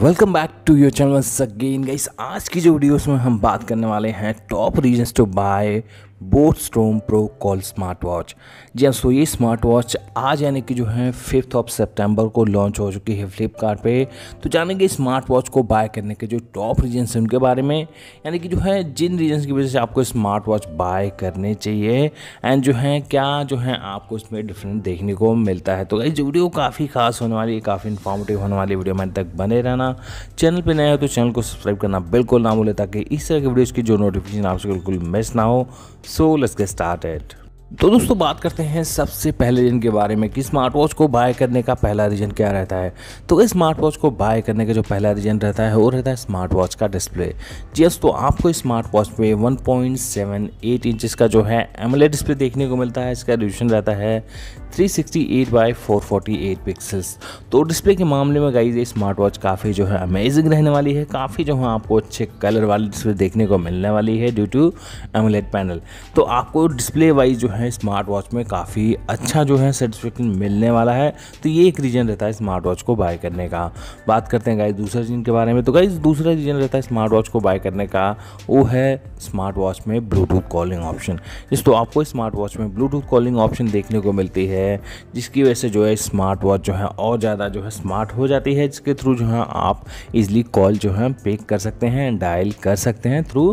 welcome back to your channel again guys आज की जो वीडियोस में हम बात करने वाले हैं top reasons to buy Boat Storm Pro Call smart watch जी हाँ सो ये स्मार्ट वॉच आज यानी कि जो है फिफ्थ ऑफ सितंबर को लॉन्च हो चुकी है फ्लिपकार्ट पे तो जानेंगे स्मार्ट वॉच को बाय करने के जो टॉप रीजन्स हैं उनके बारे में यानी कि जो है जिन रीजन्स की वजह से आपको स्मार्ट वॉच बाय करने चाहिए एंड जो है क्या जो है आपको इसमें डिफरेंट देखने को मिलता है तो ये वीडियो काफ़ी खास होने वाली है काफ़ी इन्फॉर्मेटिव होने वाली वीडियो मैंने तक बने रहना चैनल पर नया हो तो चैनल को सब्सक्राइब करना बिल्कुल ना भूलें ताकि इस तरह की वीडियोज़ की जो नोटिफिकेशन आपसे बिल्कुल मिस ना हो सो लेट्स गेट स्टार्टेड तो दोस्तों बात करते हैं सबसे पहले रीजन के बारे में कि स्मार्ट वॉच को बाय करने का पहला रीजन क्या रहता है तो इस स्मार्ट वॉच को बाय करने का जो पहला रीजन रहता है वो रहता है स्मार्ट वॉच का डिस्प्ले जी तो आपको स्मार्ट वॉच पे 1.78 पॉइंट इंचेस का जो है एमोलेड डिस्प्ले देखने को मिलता है इसका रेजोल्यूशन रहता है 368 बाय 448 पिक्सल्स तो डिस्प्ले के मामले में गाइज ये स्मार्ट वॉच काफ़ी जो है अमेजिंग रहने वाली है काफ़ी जो है आपको अच्छे कलर वाली डिस्प्ले देखने को मिलने वाली है ड्यू टू एमलेट पैनल तो आपको डिस्प्ले वाइज जो है स्मार्ट वॉच में काफ़ी अच्छा जो है सेटिस्फेक्शन मिलने वाला है तो ये एक रीज़न रहता है स्मार्ट वॉच को बाय करने का बात करते हैं गाइज दूसरे रीजन के बारे में तो गाइज दूसरा रीजन रहता है स्मार्ट वॉच को बाय करने का वो है स्मार्ट वॉच में ब्लूटूथ कॉलिंग ऑप्शन जिस तो आपको स्मार्ट वॉच में ब्लूटूथ कॉलिंग ऑप्शन देखने को मिलती है है जिसकी वजह से जो है स्मार्ट वॉच जो है और ज़्यादा जो है स्मार्ट हो जाती है जिसके थ्रू जो है आप इजली कॉल जो है पे कर सकते हैं डायल कर सकते हैं थ्रू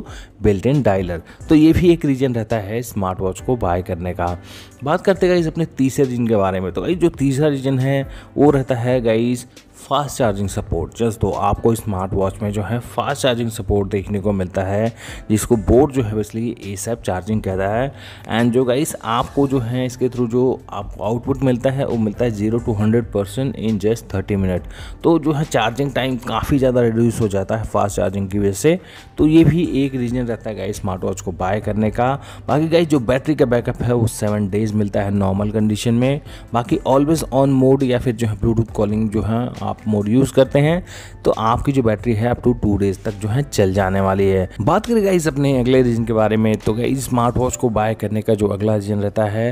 बिल्ट इन डायलर तो ये भी एक रीज़न रहता है स्मार्ट वॉच को बाय करने का बात करते गाइज अपने तीसरे रीजन के बारे में तो गाइज जो तीसरा रीजन है वो रहता है guys fast charging support just तो आपको स्मार्ट वॉच में जो है फास्ट चार्जिंग सपोर्ट देखने को मिलता है जिसको बोर्ड जो है बेसिकली ए सैप चार्जिंग कहता है एंड जो गाइस आपको जो है इसके थ्रू जो आपको आउटपुट मिलता है वो मिलता है zero to hundred percent in just thirty minute तो जो है चार्जिंग टाइम काफ़ी ज़्यादा रिड्यूस हो जाता है फास्ट चार्जिंग की वजह से तो ये भी एक रीज़न रहता है गाइस स्मार्ट वॉच को बाय करने का बाकी गाइस जो बैटरी का बैकअप है वो सेवन डेज मिलता है नॉर्मल कंडीशन में बाकी ऑलवेज ऑन मोड या फिर जो है ब्लूटूथ कॉलिंग जो है आप मोड यूज़ करते हैं तो आपकी जो बैटरी है अप टू टू डेज तक जो है चल जाने वाली है बात करें गाइज अपने अगले रीजन के बारे में तो गाइज स्मार्ट वॉच को बाय करने का जो अगला रीजन रहता है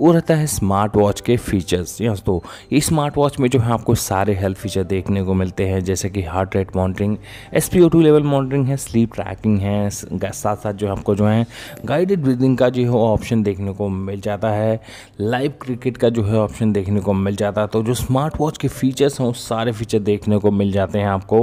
वो रहता है स्मार्ट वॉच के फीचर्स यस तो इस स्मार्ट वॉच में जो है आपको सारे हेल्थ फीचर देखने को मिलते हैं जैसे कि heart rate monitoring S level monitoring है स्लीप ट्रैकिंग है साथ साथ जो आपको जो है गाइडेड ब्रीदिंग का जो है ऑप्शन देखने को मिल जाता है लाइव क्रिकेट का जो है ऑप्शन देखने को मिल जाता है तो जो स्मार्ट वॉच के फीचर्स हैं वो सारे सारे फीचर देखने को मिल जाते हैं आपको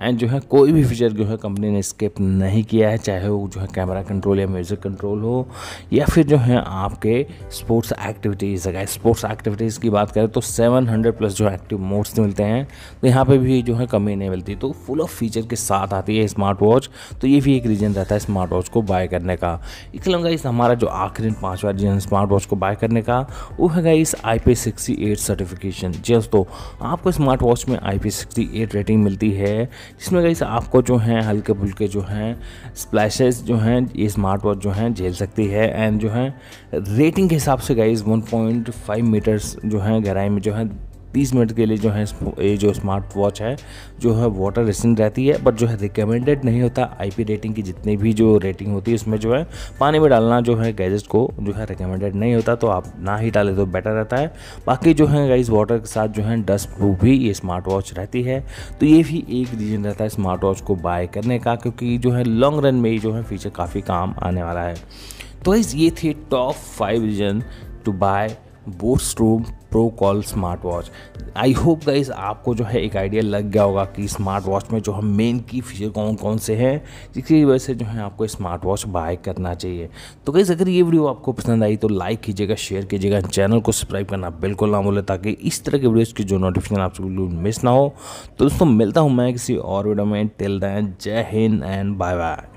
एंड जो है कोई भी फीचर जो है कंपनी ने स्किप नहीं किया है चाहे वो जो है कैमरा कंट्रोल या म्यूज़िक कंट्रोल हो या फिर जो है आपके स्पोर्ट्स एक्टिविटीज़ अगर स्पोर्ट्स एक्टिविटीज़ की बात करें तो 700 प्लस जो एक्टिव मोड्स मिलते हैं तो यहाँ पर भी जो है कमी नहीं मिलती तो फुल ऑफ फीचर के साथ आती है स्मार्ट वॉच तो ये भी एक रीज़न रहता है स्मार्ट वॉच को बाय करने का इसलिए गाइस हमारा जो आखिरी पाँचवा रीजन स्मार्ट वॉच को बाय करने का वो है गाइस आई पी सर्टिफिकेशन जी दोस्तों आपको स्मार्ट वॉच उसमें I P sixty eight rating मिलती है जिसमें गई आपको जो है हल्के फुल्के जो हैं स्प्लैश जो हैं ये स्मार्ट वॉच जो हैं झेल सकती है एंड जो है रेटिंग के हिसाब से गाइज 1.5 मीटर्स जो हैं गहराई में जो है तीस मिनट के लिए जो है ये जो स्मार्ट वॉच है जो है वाटर रेसिंग रहती है बट जो है रिकमेंडेड नहीं होता आई रेटिंग की जितनी भी जो रेटिंग होती है उसमें जो है पानी में डालना जो है गैजेट को जो है रिकमेंडेड नहीं होता तो आप ना ही डालें तो बेटर रहता है बाकी जो है गाइज वाटर के साथ जो है डस्ट प्रूफ भी ये स्मार्ट वॉच रहती है तो ये भी एक रीज़न रहता है स्मार्ट वॉच को बाय करने का क्योंकि जो है लॉन्ग रन में ये जो है फीचर काफ़ी काम आने वाला है तो इस ये थे top five reason to buy Boat Storm Pro Call smart watch I hope guys आपको जो है एक आइडिया लग गया होगा कि स्मार्ट वॉच में जो है मेन की फीचर कौन कौन से हैं जिसकी वजह से जो है आपको स्मार्ट वॉच बाय करना चाहिए तो गाइज अगर ये वीडियो आपको पसंद आई तो लाइक कीजिएगा शेयर कीजिएगा चैनल को सब्सक्राइब करना बिल्कुल ना भूलें ताकि इस तरह के वीडियोज़ की जो नोटिफिकेशन आपसे बिल्कुल मिस ना हो तो दोस्तों मिलता हूँ मैं किसी और वीडियो में टिल दें जय हिंद एंड बाय बाय